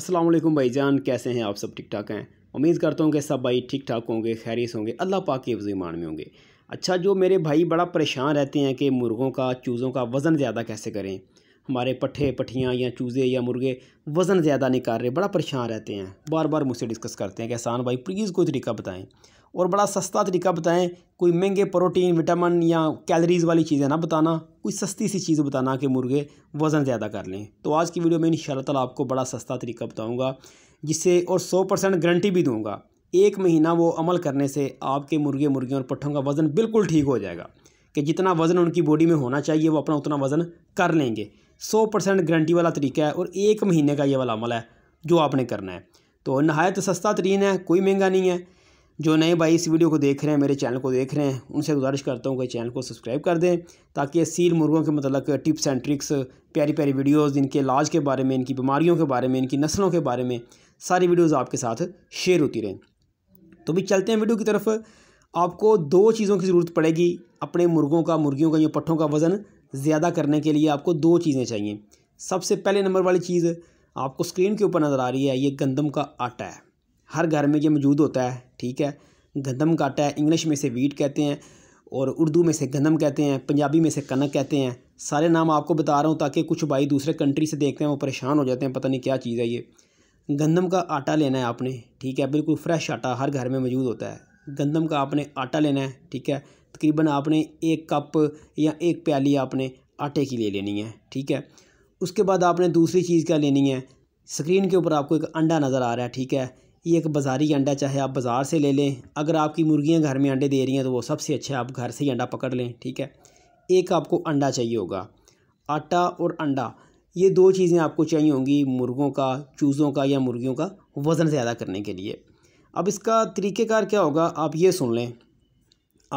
असलम जान कैसे हैं आप सब ठीक ठाक हैं उम्मीद करता हूँ कि सब भाई ठीक ठाक होंगे खैरियत होंगे अल्लाह पाक के वजीमान में होंगे अच्छा जो मेरे भाई बड़ा परेशान रहते हैं कि मुर्गों का चूज़ों का वज़न ज़्यादा कैसे करें हमारे पट्ठे पट्ठियाँ या चूज़े या मुर्गे वज़न ज़्यादा नहीं कर रहे बड़ा परेशान रहते हैं बार बार मुझसे डिस्कस करते हैं कि एहसान भाई प्लीज़ कोई तरीका बताएँ और बड़ा सस्ता तरीका बताएं कोई महंगे प्रोटीन विटामिन या कैलरीज़ वाली चीज़ें ना बताना कोई सस्ती सी चीज़ बताना कि मुर्गे वज़न ज़्यादा कर लें तो आज की वीडियो में इन शाला आपको बड़ा सस्ता तरीका बताऊँगा जिससे और सौ परसेंट गारंटी भी दूँगा एक महीना वो अमल करने से आपके मुर्गे मुर्गियों और पट्ठों का वज़न बिल्कुल ठीक हो जाएगा कि जितना वज़न उनकी बॉडी में होना चाहिए वो अपना उतना वज़न कर लेंगे सौ परसेंट गारंटी वाला तरीका है और एक महीने का ये वाला अमल है जो आपने करना है तो नहायत सस्ता तरीन है कोई महंगा नहीं है जो नए भाई इस वीडियो को देख रहे हैं मेरे चैनल को देख रहे हैं उनसे गुजारिश करता हूँ कि चैनल को सब्सक्राइब कर दें ताकि सील मुर्गों के मतलब टिप्स एंड ट्रिक्स प्यारी प्यारी वीडियोज़ इनके इलाज के बारे में इनकी बीमारियों के बारे में इनकी नस्लों के बारे में सारी वीडियोज़ आपके साथ शेयर होती रहें तो भी चलते हैं वीडियो की तरफ आपको दो चीज़ों की ज़रूरत पड़ेगी अपने मुर्गों का मुर्गियों का या पट्ठों का वज़न ज़्यादा करने के लिए आपको दो चीज़ें चाहिए सबसे पहले नंबर वाली चीज़ आपको स्क्रीन के ऊपर नज़र आ रही है ये गंदम का आटा है हर घर में ये मौजूद होता है ठीक है गंदम का आटा है इंग्लिश में से वीट कहते हैं और उर्दू में से गंदम कहते हैं पंजाबी में से कनक कहते हैं सारे नाम आपको बता रहा हूँ ताकि कुछ भाई दूसरे कंट्री से देखते हैं वो परेशान हो जाते हैं पता नहीं क्या चीज़ है ये गंदम का आटा लेना है आपने ठीक है बिल्कुल फ्रेश आटा हर घर में मौजूद होता है गंदम का आपने आटा लेना है ठीक है तकरीबन आपने एक कप या एक प्याली आपने आटे की ले लेनी है ठीक है उसके बाद आपने दूसरी चीज़ क्या लेनी है स्क्रीन के ऊपर आपको एक अंडा नज़र आ रहा है ठीक है ये एक बाज़ारी अंडा चाहे आप बाज़ार से ले लें अगर आपकी मुर्गियाँ घर में अंडे दे रही हैं तो वो सबसे अच्छा आप घर से ही अंडा पकड़ लें ठीक है एक आपको अंडा चाहिए होगा आटा और अंडा ये दो चीज़ें आपको चाहिए होंगी मुर्गों का चूज़ों का या मुर्गियों का वज़न ज़्यादा करने के लिए अब इसका तरीक़ेकार क्या होगा आप ये सुन लें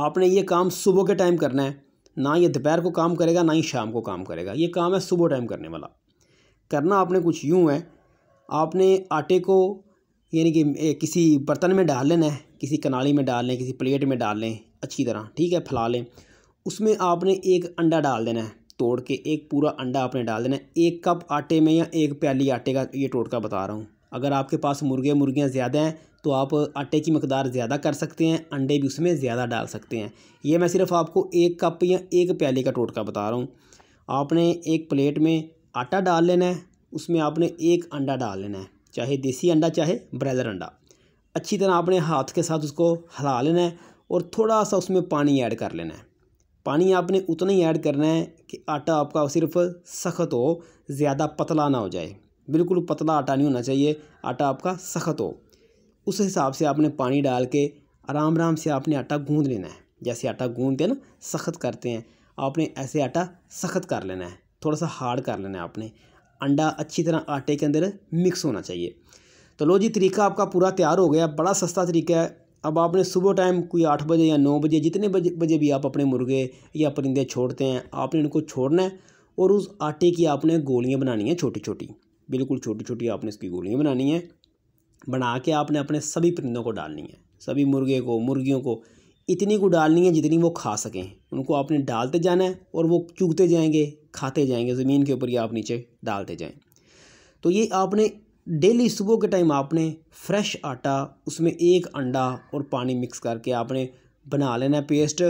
आपने ये काम सुबह के टाइम करना है ना ये दोपहर को काम करेगा ना ही शाम को काम करेगा ये काम है सुबह टाइम करने वाला करना आपने कुछ यूँ है आपने आटे को यानी कि किसी बर्तन में डाल लेना है किसी कनाली में डाल लें किसी प्लेट में डाल लें अच्छी तरह ठीक है फैला लें उसमें आपने एक अंडा डाल देना है तोड़ के एक पूरा अंडा आपने डाल देना है एक कप आटे में या एक प्याली आटे का ये टोटका बता रहा हूँ अगर आपके पास मुर्गे मुर्गियाँ ज़्यादा हैं तो आप आटे की मकदार ज़्यादा कर सकते हैं अंडे भी उसमें ज़्यादा डाल सकते हैं ये मैं सिर्फ़ आपको एक कप या एक प्याले का टोटका बता रहा हूँ आपने एक प्लेट में आटा डाल लेना है उसमें आपने एक अंडा डाल लेना है चाहे देसी अंडा चाहे ब्रायलर अंडा अच्छी तरह अपने हाथ के साथ उसको हला लेना है और थोड़ा सा उसमें पानी ऐड कर लेना है पानी आपने उतना ही ऐड करना है कि आटा आपका सिर्फ सख्त हो ज़्यादा पतला ना हो जाए बिल्कुल पतला आटा नहीं होना चाहिए आटा आपका सख्त हो उस हिसाब से आपने पानी डाल के आराम आराम से आपने आटा गूँध लेना है जैसे आटा गूँधते हैं ना सख्त करते हैं आपने ऐसे आटा सख्त कर लेना है थोड़ा सा हार्ड कर लेना है आपने अंडा अच्छी तरह आटे के अंदर मिक्स होना चाहिए तो लो जी तरीका आपका पूरा तैयार हो गया बड़ा सस्ता तरीका है अब आपने सुबह टाइम कोई आठ बजे या नौ बजे जितने बजे बजे भी आप अपने मुर्गे या परिंदे छोड़ते हैं आपने इनको छोड़ना है और उस आटे की आपने गोलियाँ बनानी हैं छोटी छोटी बिल्कुल छोटी छोटी आपने इसकी गोलियाँ बनानी हैं बना के आपने अपने सभी परिंदों को डालनी है सभी मुर्गे को मुर्गियों को इतनी को डालनी है जितनी वो खा सकें उनको आपने डालते जाना है और वो चूगते जाएंगे खाते जाएंगे ज़मीन के ऊपर या आप नीचे डालते जाएं तो ये आपने डेली सुबह के टाइम आपने फ्रेश आटा उसमें एक अंडा और पानी मिक्स करके आपने बना लेना है पेस्ट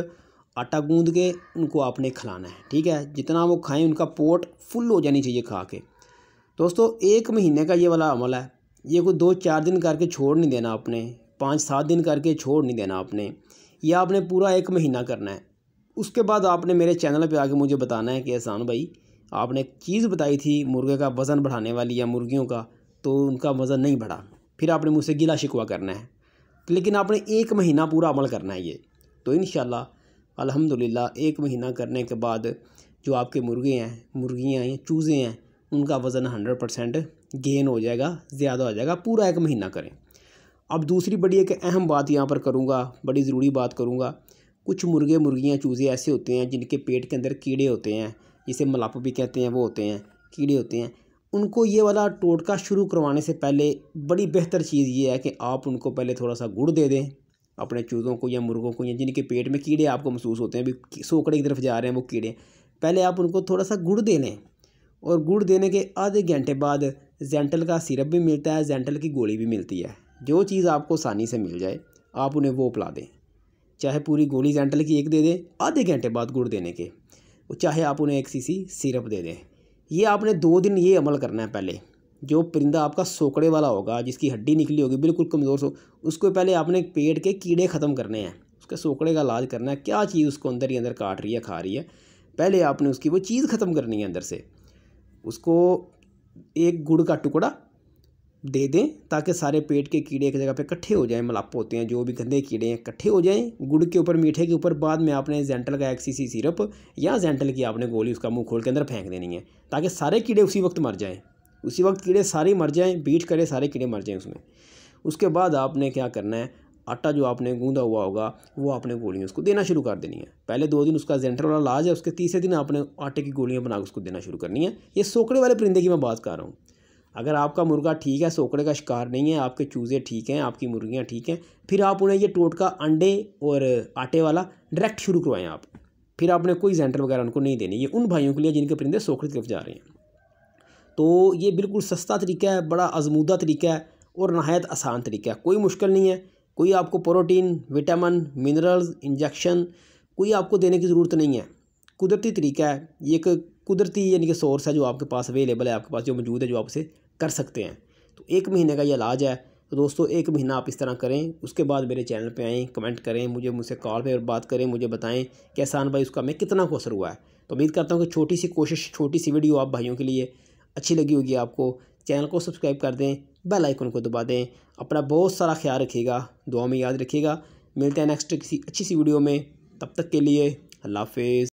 आटा गूंद के उनको आपने खिलाना है ठीक है जितना वो खाएँ उनका पोट फुल हो जानी चाहिए खा के दोस्तों एक महीने का ये वाला अमल है ये कोई दो चार दिन करके छोड़ नहीं देना आपने पाँच सात दिन करके छोड़ नहीं देना आपने यह आपने पूरा एक महीना करना है उसके बाद आपने मेरे चैनल पर आके मुझे बताना है कि एहसान भाई आपने एक चीज़ बताई थी मुर्गे का वज़न बढ़ाने वाली या मुर्गियों का तो उनका वज़न नहीं बढ़ा फिर आपने मुझसे गिला शिकवा करना है लेकिन आपने एक महीना पूरा अमल करना है ये तो इन अल्हम्दुलिल्लाह एक महीना करने के बाद जो आपके मुर्गे हैं मुर्गियाँ हैं चूज़े हैं उनका वज़न हंड्रेड परसेंट गेन हो जाएगा ज़्यादा हो जाएगा पूरा एक महीना करें अब दूसरी बड़ी एक अहम बात यहाँ पर करूँगा बड़ी ज़रूरी बात करूँगा कुछ मुर्गे मुर्गियाँ चूज़े ऐसे होते हैं जिनके पेट के अंदर कीड़े होते हैं जिसे मलाप भी कहते हैं वो होते हैं कीड़े होते हैं उनको ये वाला टोटका शुरू करवाने से पहले बड़ी बेहतर चीज़ ये है कि आप उनको पहले थोड़ा सा गुड़ दे दें अपने चूज़ों को या मुर्गों को या जिनके पेट में कीड़े आपको महसूस होते हैं अभी सोकड़े की तरफ जा रहे हैं वो कीड़े पहले आप उनको थोड़ा सा गुड़ दे लें और गुड़ देने के आधे घंटे बाद जेंटल का सिरप भी मिलता है जेंटल की गोली भी मिलती है जो चीज़ आपको आसानी से मिल जाए आप उन्हें वो पिला दें चाहे पूरी गोली जेंटल की एक दे दें आधे घंटे बाद गुड़ देने के चाहे आप उन्हें एक सीसी सिरप दे दें ये आपने दो दिन ये अमल करना है पहले जो परिंदा आपका सोकड़े वाला होगा जिसकी हड्डी निकली होगी बिल्कुल कमज़ोर सो उसको पहले आपने पेट के कीड़े ख़त्म करने हैं उसके सोकड़े का इलाज करना है क्या चीज़ उसको अंदर ही अंदर काट रही है खा रही है पहले आपने उसकी वो चीज़ ख़त्म करनी है अंदर से उसको एक गुड़ का टुकड़ा दे दें ताकि सारे पेट के कीड़े एक जगह पे इकट्ठे हो जाएं मलाप होते हैं जो भी गंदे कीड़े हैं इकट्ठे हो जाएं गुड़ के ऊपर मीठे के ऊपर बाद में आपने जेंटल का एक्सीसी सिरप या जेंटल की आपने गोली उसका मुंह खोल के अंदर फेंक देनी है ताकि सारे कीड़े उसी वक्त मर जाएँ उसी वक्त कीड़े सारे मर जाएँ बीट करें सारे कीड़े मर जाएँ उसमें उसके बाद आपने क्या करना है आटा जो आपने गूँधा हुआ होगा वो आपने गोलियाँ उसको देना शुरू कर देनी है पहले दो दिन उसका जेंटर वाला लाज है उसके तीसरे दिन आपने आटे की गोलियाँ बना उसको देना शुरू करनी है ये सोकड़े वाले परिंदे की मैं बात कर रहा हूँ अगर आपका मुर्गा ठीक है सोकड़े का शिकार नहीं है आपके चूज़े ठीक हैं आपकी मुर्गियाँ ठीक हैं फिर आप उन्हें ये टोटका अंडे और आटे वाला डायरेक्ट शुरू करवाएँ आप फिर आपने कोई जेंटर वगैरह उनको नहीं देने ये उन भाइयों के लिए जिनके परिंदे सोखड़े की तरफ जा रहे हैं तो ये बिल्कुल सस्ता तरीका है बड़ा आजमूदा तरीका है और नहायत आसान तरीका है कोई मुश्किल नहीं है कोई आपको प्रोटीन विटामिन मिनरल्स इंजेक्शन कोई आपको देने की ज़रूरत नहीं है कुदरती तरीका है ये एक कुदरती यानी कि सोर्स है जो आपके पास अवेलेबल है आपके पास जो मौजूद है जो आप उसे कर सकते हैं तो एक महीने का ये इलाज है तो दोस्तों एक महीना आप इस तरह करें उसके बाद मेरे चैनल पे आएँ कमेंट करें मुझे मुझसे कॉल पर बात करें मुझे बताएं कि एहसान भाई उसका मैं कितना असर हुआ है तो उम्मीद करता हूँ कि छोटी सी कोशिश छोटी सी वीडियो आप भाइयों के लिए अच्छी लगी होगी आपको चैनल को सब्सक्राइब कर दें बेल आइकन को दबा दें अपना बहुत सारा ख्याल रखिएगा दुआ में याद रखिएगा मिलते हैं नेक्स्ट किसी अच्छी सी वीडियो में तब तक के लिए अल्लाह हाफिज़